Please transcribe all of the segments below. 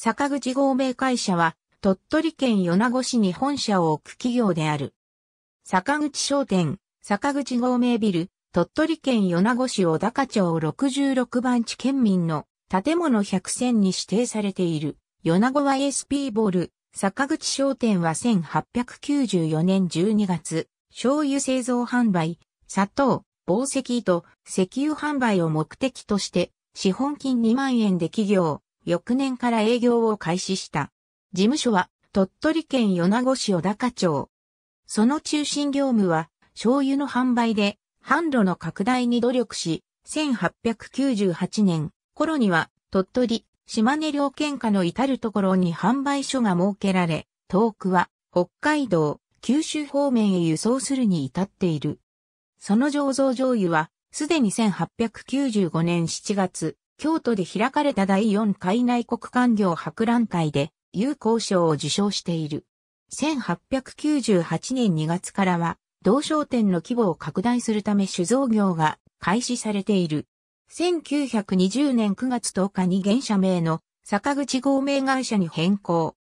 坂口合名会社は、鳥取県米子市に本社を置く企業である。坂口商店、坂口合名ビル、鳥取県米子市小高町66番地県民の建物100選に指定されている、米子は s p ボール、坂口商店は1894年12月、醤油製造販売、砂糖、宝石と石油販売を目的として、資本金2万円で企業、翌年から営業を開始した。事務所は鳥取県米子市小高町。その中心業務は醤油の販売で販路の拡大に努力し、1898年頃には鳥取、島根両県下の至るところに販売所が設けられ、遠くは北海道、九州方面へ輸送するに至っている。その醸造醤油は、すでに1895年7月、京都で開かれた第4海内国官業博覧会で、有効賞を受賞している。1898年2月からは、同商店の規模を拡大するため酒造業が開始されている。1920年9月10日に現社名の坂口合名会社に変更。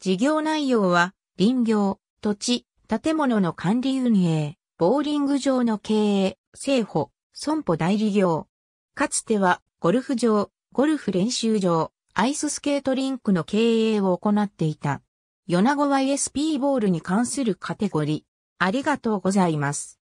事業内容は、林業、土地、建物の管理運営、ボーリング場の経営、政府、損保代理業、かつては、ゴルフ場、ゴルフ練習場、アイススケートリンクの経営を行っていた。米子 YSP ボールに関するカテゴリー。ありがとうございます。